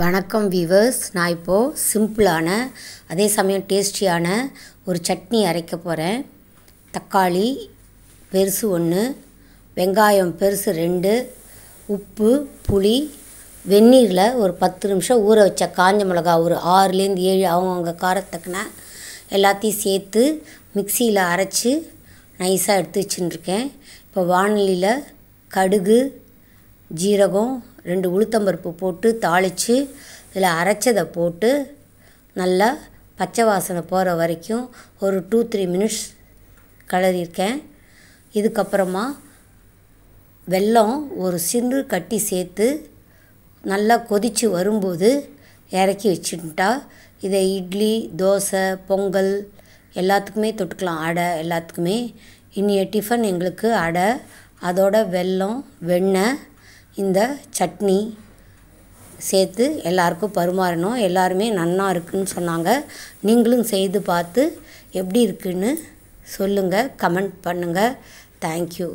வணக்கம் வீவர்ஸ் நான் இப்போது சிம்பிளான அதே சமயம் டேஸ்டியான ஒரு சட்னி அரைக்க போகிறேன் தக்காளி பெருசு ஒன்று வெங்காயம் பெருசு ரெண்டு உப்பு புளி வெந்நீரில் ஒரு பத்து நிமிஷம் ஊற வச்ச காஞ்ச மிளகா ஒரு ஆறுலேருந்து ஏழு அவங்கவுங்க காரத்துக்குன எல்லாத்தையும் சேர்த்து மிக்சியில் அரைச்சி நைஸாக எடுத்து வச்சுருக்கேன் இப்போ வானொலியில் கடுகு ஜீரகம் ரெண்டு உளுத்தம்பருப்பு போட்டு தாளித்து இதில் அரைச்சதை போட்டு நல்லா பச்சை வாசனை போகிற வரைக்கும் ஒரு டூ த்ரீ மினிட்ஸ் கலரியிருக்கேன் இதுக்கப்புறமா வெல்லம் ஒரு சிறு கட்டி சேர்த்து நல்லா கொதித்து வரும்போது இறக்கி வச்சுட்டா இதை இட்லி தோசை பொங்கல் எல்லாத்துக்குமே தொட்டுக்கலாம் அடை எல்லாத்துக்குமே இன்றைய டிஃபன் எங்களுக்கு அடை அதோட வெல்லம் வெண்ணெய் இந்த சட்னி சேர்த்து எல்லாருக்கும் பரிமாறணும் எல்லாருமே நன்னா இருக்குதுன்னு சொன்னாங்க நீங்களும் செய்து பார்த்து எப்படி இருக்குதுன்னு சொல்லுங்கள் கமெண்ட் பண்ணுங்கள் தேங்க்யூ